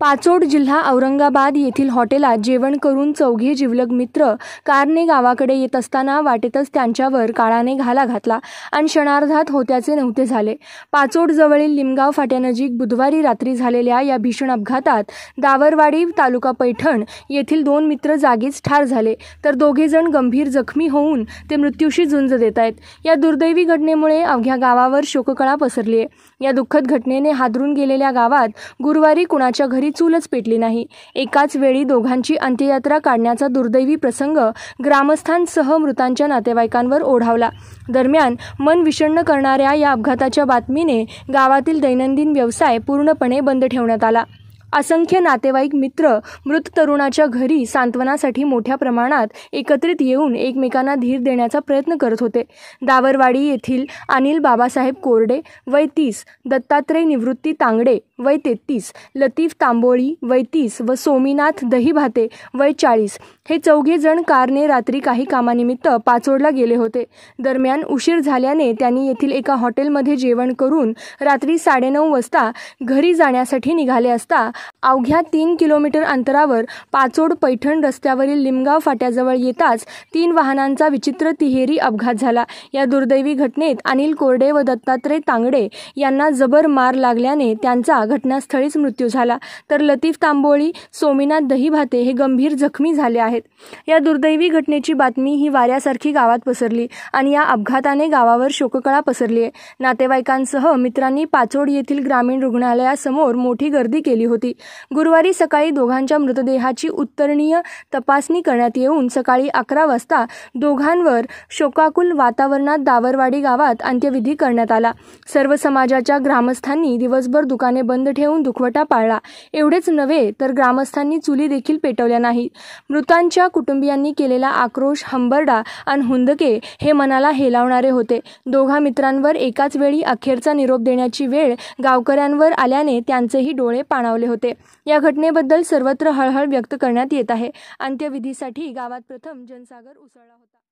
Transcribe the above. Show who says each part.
Speaker 1: पाचोड जिल्हा औरंगाबाद येथील हॉटेलात जेवण करून चौघे जिवलग मित्र कारने गावाकडे येत असताना वाटेतच त्यांच्यावर काळाने घाला घातला आणि क्षणार्धात होत्याचे नव्हते झाले पाचोडजवळील लिमगाव फाट्यानजीक बुधवारी रात्री झालेल्या या भीषण अपघातात दावरवाडी तालुका पैठण येथील दोन मित्र जागीच ठार झाले तर दोघे जण गंभीर जखमी होऊन ते मृत्यूशी झुंज देत आहेत या दुर्दैवी घटनेमुळे अवघ्या गावावर शोककळा पसरली आहे या दुःखद घटनेने हादरून गेलेल्या गावात गुरुवारी कुणाच्या घरी चूलच पेटली नाही एकाच वेळी दोघांची अंत्ययात्रा काढण्याचा दुर्दैवी प्रसंग ग्रामस्थांसह मृतांच्या नातेवाईकांवर ओढावला दरम्यान मन विषण्ण करणाऱ्या या अपघाताच्या बातमीने गावातील दैनंदिन व्यवसाय पूर्णपणे बंद ठेवण्यात आला असंख्य नातेवाईक मित्र मृत तरुणाच्या घरी सांत्वनासाठी मोठ्या प्रमाणात एकत्रित येऊन एकमेकांना धीर देण्याचा प्रयत्न करत होते दावरवाडी येथील अनिल बाबासाहेब कोरडे वय तीस दत्तात्रय निवृत्ती तांगडे वय तेहतीस लतीफ तांबोळी वय तीस व सोमीनाथ दहीभाते वय चाळीस हे चौघे जण कारने रात्री काही कामानिमित्त पाचोडला गेले होते दरम्यान उशीर झाल्याने त्यांनी येथील एका हॉटेलमध्ये जेवण करून रात्री साडेनऊ वाजता घरी जाण्यासाठी निघाले असता अवघ्या तीन किलोमीटर अंतरावर पाचोड पैठण रस्त्यावरील लिमगाव फाट्याजवळ येताच तीन वाहनांचा विचित्र तिहेरी अपघात झाला या दुर्दैवी घटनेत अनिल कोरडे व दत्तात्रय तांगडे यांना जबर मार लागल्याने त्यांचा घटनास्थळीच मृत्यू झाला तर लतीफ तांबोळी सोमीनाथ दहीभाते हे गंभीर जखमी झाले आहेत या दुर्दैवी घटनेची बातमी ही वाऱ्यासारखी गावात पसरली आणि या अपघाताने गावावर शोककळा पसरली आहे नातेवाईकांसह मित्रांनी पाचोड येथील ग्रामीण रुग्णालयासमोर मोठी गर्दी केली होती होती गुरुवारी सकाळी दोघांच्या मृतदेहाची उत्तरणीय तपासणी करण्यात येऊन सकाळी अकरा वाजता दोघांवर शोकाकुल वातावरणात दावरवाडी गावात अंत्यविधी करण्यात आला सर्व समाजाच्या ग्रामस्थांनी दिवसभर दुकाने बंद ठेवून दुखवटा पाळला एवढेच नव्हे तर ग्रामस्थांनी चुली देखील पेटवल्या नाहीत मृतांच्या कुटुंबियांनी केलेला आक्रोश हंबरडा आणि हुंदके हे मनाला हेलावणारे होते दोघा मित्रांवर एकाच वेळी अखेरचा निरोप देण्याची वेळ गावकऱ्यांवर आल्याने त्यांचेही डोळे पाणावले होते होते या घटनेबद्दल सर्वत्र हळहळ व्यक्त करण्यात येत आहे अंत्यविधीसाठी गावात प्रथम जनसागर उसळला होता